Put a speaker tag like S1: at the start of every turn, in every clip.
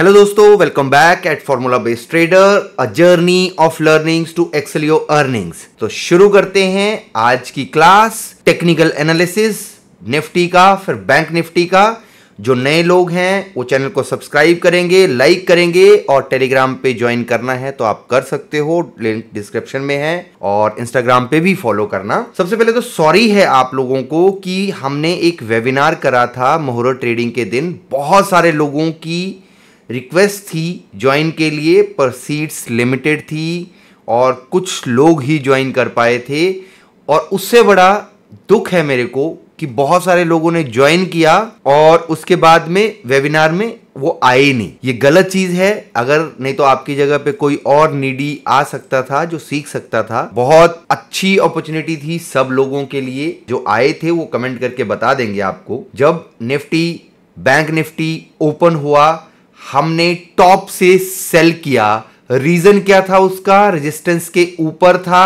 S1: hello दोस्तों welcome back at formula based trader a journey of learnings to excel your earnings तो शुरू करते हैं आज की क्लास टेक्निकल एनालिसिस निफ्टी का फिर बैंक निफ्टी का जो नए लोग हैं वो चैनल को सब्सक्राइब करेंगे लाइक करेंगे और टेलीग्राम पे ज्वाइन करना है तो आप कर सकते हो लिंक डिस्क्रिप्शन में है और इंस्टाग्राम पे भी फॉलो करना सबसे पहले तो सॉरी है आप लोगों को कि हमने एक वेबिनार करा था मोहर ट्रेडिंग के दिन बहुत सारे लोगों की रिक्वेस्ट थी ज्वाइन के लिए पर सीट्स लिमिटेड थी और कुछ लोग ही ज्वाइन कर पाए थे और उससे बड़ा दुख है मेरे को कि बहुत सारे लोगों ने ज्वाइन किया और उसके बाद में वेबिनार में वो आए नहीं ये गलत चीज है अगर नहीं तो आपकी जगह पे कोई और नीडी आ सकता था जो सीख सकता था बहुत अच्छी अपॉर्चुनिटी थी सब लोगों के लिए जो आए थे वो कमेंट करके बता देंगे आपको जब निफ्टी बैंक निफ्टी ओपन हुआ हमने टॉप से सेल किया रीजन क्या था उसका रेजिस्टेंस के ऊपर था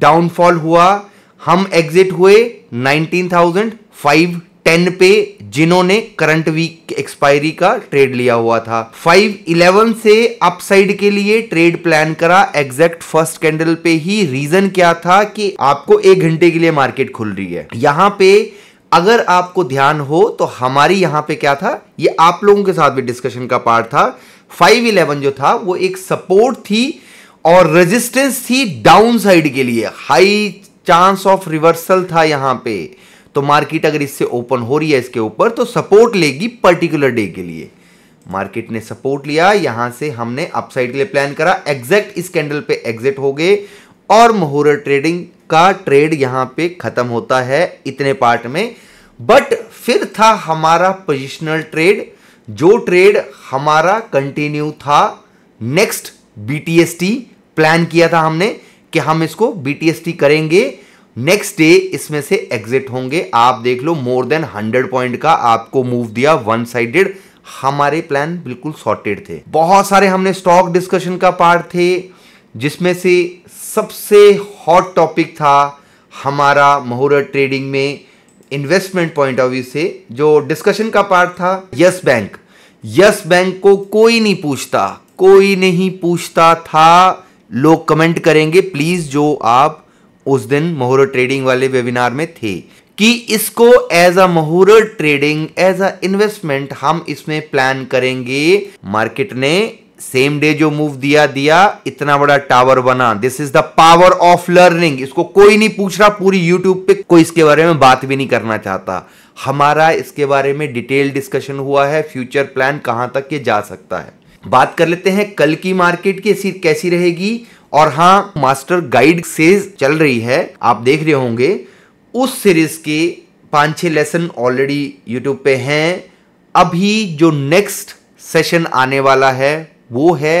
S1: डाउनफॉल हुआ हम एग्जिट हुए 19,510 पे जिन्होंने करंट वीक एक्सपायरी का ट्रेड लिया हुआ था 511 से अपसाइड के लिए ट्रेड प्लान करा एग्जैक्ट फर्स्ट कैंडल पे ही रीजन क्या था कि आपको एक घंटे के लिए मार्केट खुल रही है यहां पे अगर आपको ध्यान हो तो हमारी यहां पे क्या था ये आप लोगों के साथ भी डिस्कशन का पार्ट था फाइव इलेवन जो था वो एक सपोर्ट थी और रेजिस्टेंस थी डाउन साइड के लिए हाई चांस ऑफ रिवर्सल था यहां पे तो मार्केट अगर इससे ओपन हो रही है इसके ऊपर तो सपोर्ट लेगी पर्टिकुलर डे के लिए मार्केट ने सपोर्ट लिया यहां से हमने अपसाइड के लिए प्लान करा एग्जैक्ट इस कैंडल पे एग्जिट हो गए और मुहूर्त ट्रेडिंग का ट्रेड यहां पे ख़त्म होता है इतने पार्ट में बट फिर था हमारा पोजिशनल ट्रेड जो ट्रेड हमारा कंटिन्यू था नेक्स्ट बीटीएसटी प्लान किया था हमने कि हम इसको बीटीएसटी करेंगे नेक्स्ट डे इसमें से एग्जिट होंगे आप देख लो मोर देन हंड्रेड पॉइंट का आपको मूव दिया वन साइडेड हमारे प्लान बिल्कुल सॉर्टेड थे बहुत सारे हमने स्टॉक डिस्कशन का पार्ट थे जिसमें से सबसे हॉट टॉपिक था हमारा मुहूर्त ट्रेडिंग में इन्वेस्टमेंट पॉइंट ऑफ व्यू से जो डिस्कशन का पार्ट था यस बैंक यस बैंक को कोई नहीं पूछता कोई नहीं पूछता था लोग कमेंट करेंगे प्लीज जो आप उस दिन मुहूर्त ट्रेडिंग वाले वेबिनार में थे कि इसको एज अ मुहूर्त ट्रेडिंग एज अ इन्वेस्टमेंट हम इसमें प्लान करेंगे मार्केट ने सेम डे जो मूव दिया दिया इतना बड़ा टावर बना this is the power of learning इसको कोई नहीं पूछ रहा पूरी यूट्यूब पे कोई इसके बारे में बात भी नहीं करना चाहता हमारा इसके बारे में डिटेल डिस्कशन हुआ है फ्यूचर प्लान कहां तक ये जा सकता है बात कर लेते हैं कल की मार्केट की सीट कैसी रहेगी और हाँ मास्टर गाइड से चल रही है आप देख रहे होंगे उस सीरीज के पांच छह लेसन ऑलरेडी यूट्यूब पे हैं अभी जो नेक्स्ट सेशन आने वाला है वो है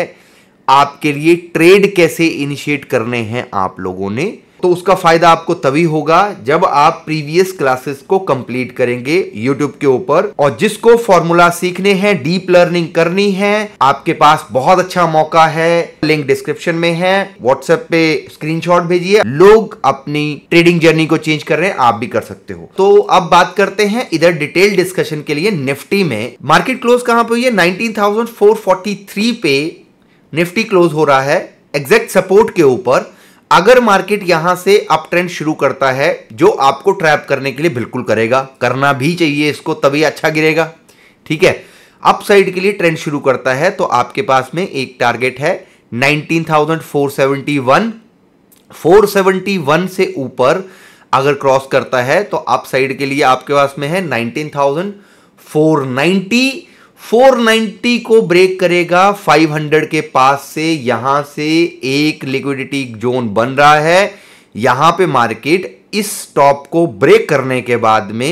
S1: आपके लिए ट्रेड कैसे इनिशिएट करने हैं आप लोगों ने तो उसका फ़ायदा आपको तभी होगा जब आप प्रीवियस क्लासेस को कंप्लीट करेंगे यूट्यूब के ऊपर और जिसको फॉर्मूला सीखने हैं डीप लर्निंग करनी है आपके पास बहुत अच्छा मौका है लिंक डिस्क्रिप्शन में है व्हाट्सएप पे स्क्रीनशॉट भेजिए लोग अपनी ट्रेडिंग जर्नी को चेंज कर रहे हैं आप भी कर सकते हो तो अब बात करते हैं इधर डिटेल डिस्कशन के लिए निफ्टी में मार्केट क्लोज कहां पर हुई है 19,443 पे निफ्टी क्लोज हो रहा है एग्जैक्ट सपोर्ट के ऊपर अगर मार्केट यहां से अप ट्रेंड शुरू करता है जो आपको ट्रैप करने के लिए बिल्कुल करेगा करना भी चाहिए इसको तभी अच्छा गिरेगा ठीक है अप साइड के लिए ट्रेंड शुरू करता है तो आपके पास में एक टारगेट है 19,471 471 से ऊपर अगर क्रॉस करता है तो अप साइड के लिए आपके पास में है 19,490 490 को ब्रेक करेगा 500 के पास से यहां से एक लिक्विडिटी जोन बन रहा है यहां पे मार्केट इस टॉप को ब्रेक करने के बाद में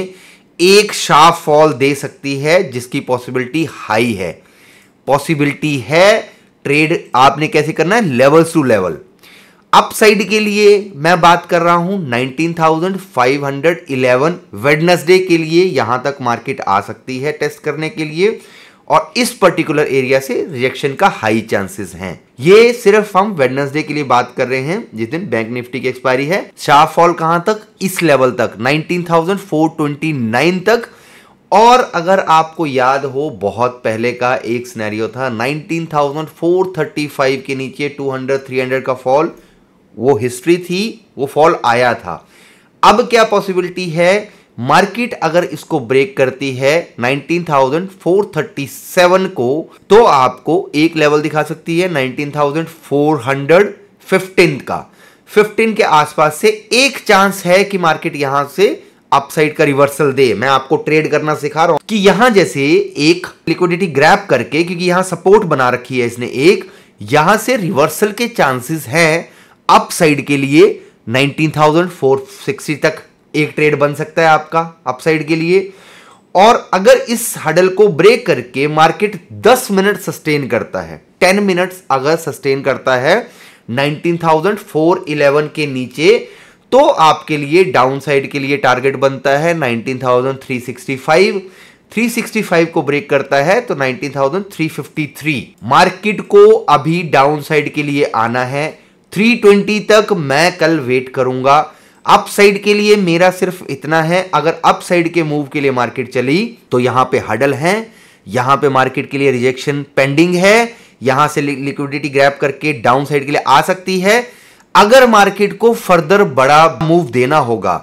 S1: एक शार्प फॉल दे सकती है जिसकी पॉसिबिलिटी हाई है पॉसिबिलिटी है ट्रेड आपने कैसे करना है लेवल टू लेवल अपसाइड के लिए मैं बात कर रहा हूं 19,511 वेडनेसडे के लिए यहां तक मार्केट आ सकती है टेस्ट करने के लिए और इस पर्टिकुलर एरिया से रिजेक्शन का हाई चांसेस हैं ये सिर्फ हम वेडनेसडे के लिए बात कर रहे हैं जिस दिन बैंक निफ्टी की एक्सपायरी है शाह फॉल कहां तक इस लेवल तक 19,429 तक और अगर आपको याद हो बहुत पहले का एक सिनेरियो था 19,435 के नीचे 200 300 का फॉल वो हिस्ट्री थी वो फॉल आया था अब क्या पॉसिबिलिटी है मार्केट अगर इसको ब्रेक करती है 19,437 को तो आपको एक लेवल दिखा सकती है 19,415 का 15 के आसपास से एक चांस है कि मार्केट यहां से अपसाइड का रिवर्सल दे मैं आपको ट्रेड करना सिखा रहा हूं कि यहां जैसे एक लिक्विडिटी ग्रैप करके क्योंकि यहां सपोर्ट बना रखी है इसने एक यहां से रिवर्सल के चांसेस हैं अपसाइड के लिए 19,460 तक एक ट्रेड बन सकता है आपका अपसाइड के लिए और अगर इस हडल को ब्रेक करके मार्केट 10 मिनट सस्टेन करता है 10 मिनट्स अगर सस्टेन करता है 19,411 के नीचे तो आपके लिए डाउनसाइड के लिए टारगेट बनता है 19,365 365 को ब्रेक करता है तो 19,353 मार्केट को अभी डाउनसाइड के लिए आना है 320 तक मैं कल वेट करूंगा 320 अप साइड के लिए मेरा सिर्फ इतना है अगर अप साइड के मूव के लिए मार्केट चली तो यहां पे हडल है यहां पे मार्केट के लिए रिजेक्शन पेंडिंग है यहां से लिक्विडिटी ग्रैप करके डाउन साइड के लिए आ सकती है अगर मार्केट को फर्दर बड़ा मूव देना होगा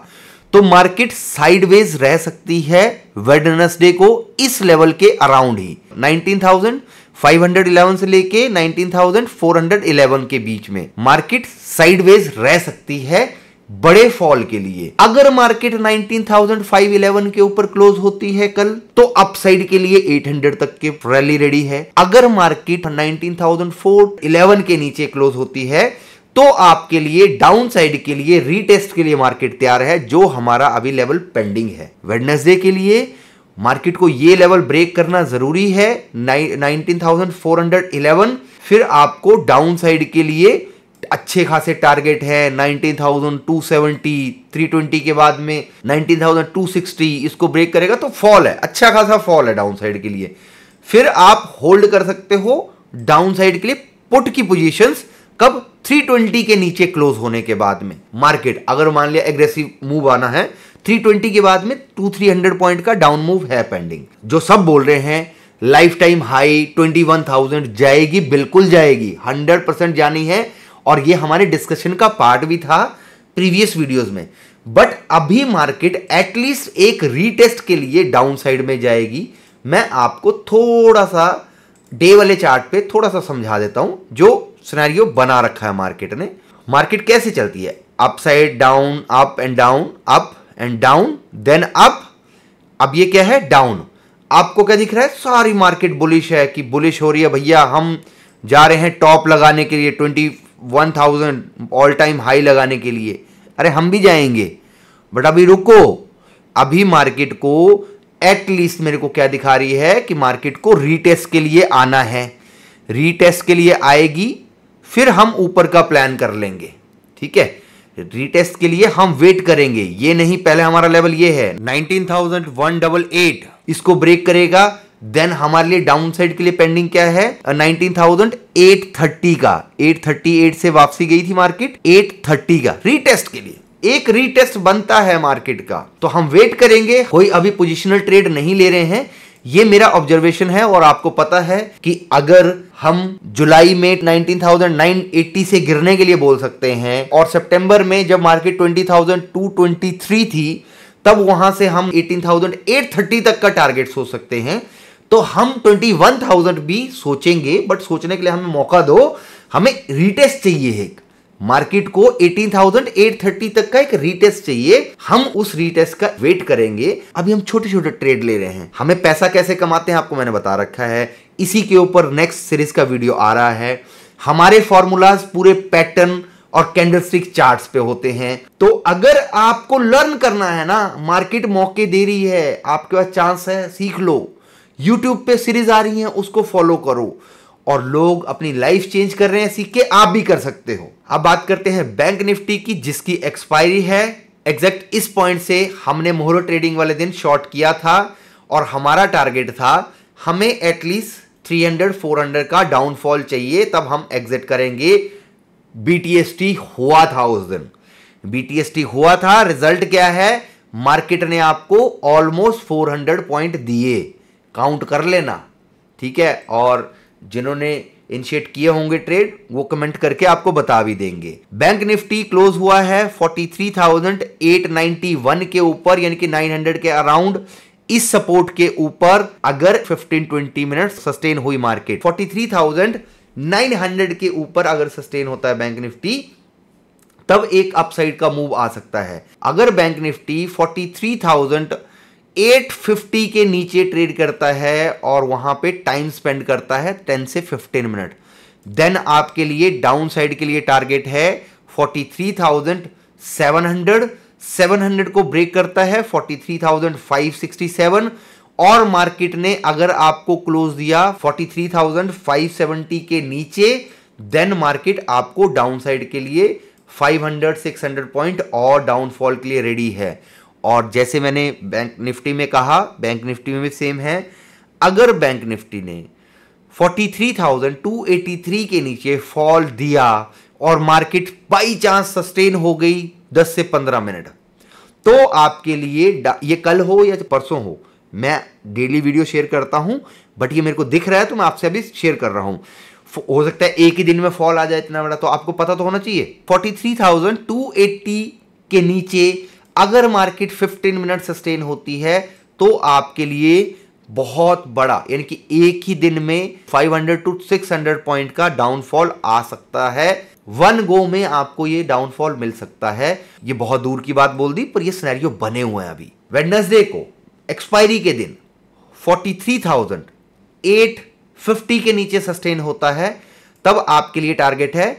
S1: तो मार्केट साइडवेज रह सकती है वेडनसडे को इस लेवल के अराउंड ही 19,511 से लेके 19,411 के बीच में मार्केट साइडवेज रह सकती है बड़े फॉल के लिए अगर मार्केट 19,511 के ऊपर क्लोज होती है कल तो अपसाइड के लिए 800 तक के रैली रेडी है अगर मार्केट 19,411 के नीचे क्लोज होती है तो आपके लिए डाउन साइड के लिए रीटेस्ट के लिए मार्केट तैयार है जो हमारा अभी लेवल पेंडिंग है वेडनेसडे के लिए मार्केट को ये लेवल ब्रेक करना जरूरी है 19,411 फिर आपको डाउन साइड के लिए अच्छे खासे टारगेट है 19,270 320 के बाद में 19,260 इसको ब्रेक करेगा तो फॉल है अच्छा खासा फॉल है डाउन साइड के लिए फिर आप होल्ड कर सकते हो डाउन साइड के लिए पुट की पोजीशंस कब 320 के नीचे क्लोज होने के बाद में मार्केट अगर मान लिया एग्रेसिव मूव आना है 320 के बाद में टू थ्री पॉइंट का डाउन मूव है पेंडिंग जो सब बोल रहे हैं लाइफ टाइम हाई 21,000 जाएगी बिल्कुल जाएगी 100 परसेंट जानी है और ये हमारे डिस्कशन का पार्ट भी था प्रीवियस वीडियोस में बट अभी मार्केट एटलीस्ट एक रीटेस्ट के लिए डाउन साइड में जाएगी मैं आपको थोड़ा सा डे वाले चार्ट पे थोड़ा सा समझा देता हूं जो सिनेरियो बना रखा है मार्केट ने मार्केट कैसे चलती है upside down up and down up and down then up अब ये क्या है डाउन आपको क्या दिख रहा है सारी मार्केट बुलिश है कि बुलिश हो रही है भैया हम जा रहे हैं टॉप लगाने के लिए twenty one thousand all time high लगाने के लिए अरे हम भी जाएंगे बट अभी रुको अभी मार्केट को एटलीस्ट मेरे को क्या दिखा रही है कि मार्केट को रीटेस्ट के लिए आना है रीटेस्ट के लिए आएगी फिर हम ऊपर का प्लान कर लेंगे ठीक है रीटेस्ट के लिए हम वेट करेंगे ये नहीं पहले हमारा लेवल ये है nineteen thousand one double eight इसको ब्रेक करेगा देन हमारे लिए डाउन साइड के लिए पेंडिंग क्या है नाइनटीन थाउजेंड एट थर्टी का एट थर्टी एट से वापसी गई थी मार्केट एट थर्टी का रीटेस्ट के लिए एक रीटेस्ट बनता है मार्केट का तो हम वेट करेंगे कोई अभी पोजिशनल ट्रेड नहीं ले रहे हैं ये मेरा ऑब्जर्वेशन है और आपको पता है कि अगर हम जुलाई में 19,980 से गिरने के लिए बोल सकते हैं और सितंबर में जब मार्केट 20,223 थी तब वहां से हम 18,830 तक का टारगेट सोच सकते हैं तो हम ट्वेंटी वन थाउजेंड भी सोचेंगे बट सोचने के लिए हमें मौका दो हमें रिटेस्ट चाहिए एक मार्केट को 18,830 तक का एक रीटेस्ट चाहिए हम उस रीटेस्ट का वेट करेंगे अभी हम छोटे छोटे ट्रेड ले रहे हैं हमें पैसा कैसे कमाते हैं आपको मैंने बता रखा है इसी के ऊपर नेक्स्ट सीरीज का वीडियो आ रहा है हमारे फॉर्मूलाज पूरे पैटर्न और कैंडलस्टिक चार्ट्स पे होते हैं तो अगर आपको लर्न करना है ना मार्केट मौके दे रही है आपके पास चांस है सीख लो यूट्यूब पे सीरीज आ रही है उसको फॉलो करो और लोग अपनी लाइफ चेंज कर रहे हैं सीख के आप भी कर सकते हो अब बात करते हैं बैंक निफ्टी की जिसकी एक्सपायरी है एग्जैक्ट इस पॉइंट से हमने मोहरो ट्रेडिंग वाले दिन शॉर्ट किया था और हमारा टारगेट था हमें एटलीस्ट 300 400 का डाउनफॉल चाहिए तब हम एग्जिट करेंगे बीटीएसटी हुआ था उस दिन बीटीएसटी हुआ था रिजल्ट क्या है मार्केट ने आपको ऑलमोस्ट 400 पॉइंट दिए काउंट कर लेना ठीक है और जिन्होंने इनिशिएट किए होंगे ट्रेड वो कमेंट करके आपको बता भी देंगे बैंक निफ्टी क्लोज हुआ है 43,891 के ऊपर यानी कि 900 के अराउंड इस सपोर्ट के ऊपर अगर 15-20 मिनट सस्टेन हुई मार्केट 43,900 के ऊपर अगर सस्टेन होता है बैंक निफ्टी तब एक अपसाइड का मूव आ सकता है अगर बैंक निफ्टी 43,000 850 के नीचे ट्रेड करता है और वहां पे टाइम स्पेंड करता है 10 से 15 मिनट देन आपके लिए डाउन साइड के लिए टारगेट है 43,700 700 को ब्रेक करता है 43,567 और मार्केट ने अगर आपको क्लोज दिया 43,570 के नीचे देन मार्केट आपको डाउन साइड के लिए 500 600 पॉइंट और डाउनफॉल के लिए रेडी है और जैसे मैंने बैंक निफ्टी में कहा बैंक निफ्टी में भी सेम है अगर बैंक निफ्टी ने 43,283 के नीचे फॉल दिया और मार्केट बाई चांस सस्टेन हो गई 10 से 15 मिनट तो आपके लिए ये कल हो या परसों हो मैं डेली वीडियो शेयर करता हूं बट ये मेरे को दिख रहा है तो मैं आपसे अभी शेयर कर रहा हूं हो सकता है एक ही दिन में फॉल आ जाए इतना बड़ा तो आपको पता तो होना चाहिए 43,280 के नीचे अगर मार्केट 15 मिनट सस्टेन होती है तो आपके लिए बहुत बड़ा यानी कि एक ही दिन में 500 टू 600 पॉइंट का डाउनफॉल आ सकता है वन गो में आपको ये डाउनफॉल मिल सकता है ये बहुत दूर की बात बोल दी पर ये सिनेरियो बने हुए हैं अभी वेडनेसडे को एक्सपायरी के दिन 43,850 के नीचे सस्टेन होता है तब आपके लिए टारगेट है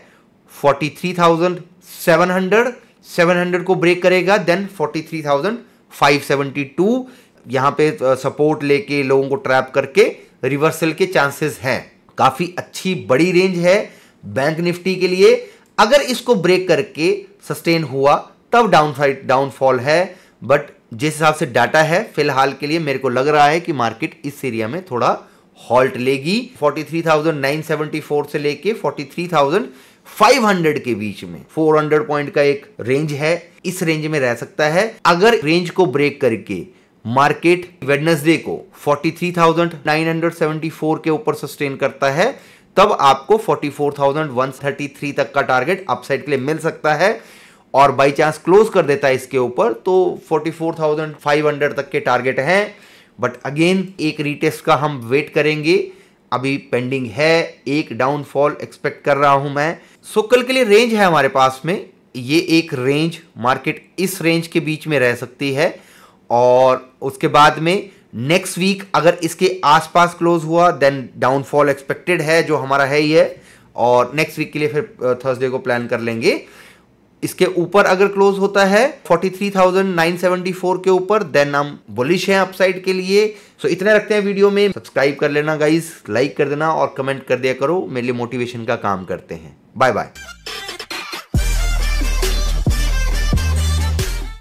S1: 43,700 700 को ब्रेक करेगा देन 43,572 यहाँ पे सपोर्ट लेके लोगों को ट्रैप करके रिवर्सल के चांसेस हैं काफ़ी अच्छी बड़ी रेंज है बैंक निफ्टी के लिए अगर इसको ब्रेक करके सस्टेन हुआ तब डाउन डाउनफॉल है बट जिस हिसाब से डाटा है फिलहाल के लिए मेरे को लग रहा है कि मार्केट इस एरिया में थोड़ा हॉल्ट लेगी 43,974 से लेके 43,000 500 के बीच में 400 पॉइंट का एक रेंज है इस रेंज में रह सकता है अगर रेंज को ब्रेक करके मार्केट वेडनेसडे को 43,974 के ऊपर सस्टेन करता है तब आपको 44,133 तक का टारगेट अपसाइड के लिए मिल सकता है और बाई चांस क्लोज कर देता है इसके ऊपर तो 44,500 तक के टारगेट हैं बट अगेन एक रीटेस्ट का हम वेट करेंगे अभी पेंडिंग है एक डाउनफॉल एक्सपेक्ट कर रहा हूं मैं सो कल के लिए रेंज है हमारे पास में ये एक रेंज मार्केट इस रेंज के बीच में रह सकती है और उसके बाद में नेक्स्ट वीक अगर इसके आसपास क्लोज हुआ देन डाउनफॉल एक्सपेक्टेड है जो हमारा है ही है और नेक्स्ट वीक के लिए फिर थर्सडे को प्लान कर लेंगे इसके ऊपर अगर क्लोज होता है 43,974 के ऊपर देन हम बुलिश हैं अपसाइड के लिए सो so, इतने रखते हैं वीडियो में सब्सक्राइब कर लेना गाइज लाइक कर देना और कमेंट कर दिया करो मेरे लिए मोटिवेशन का काम करते हैं बाय बाय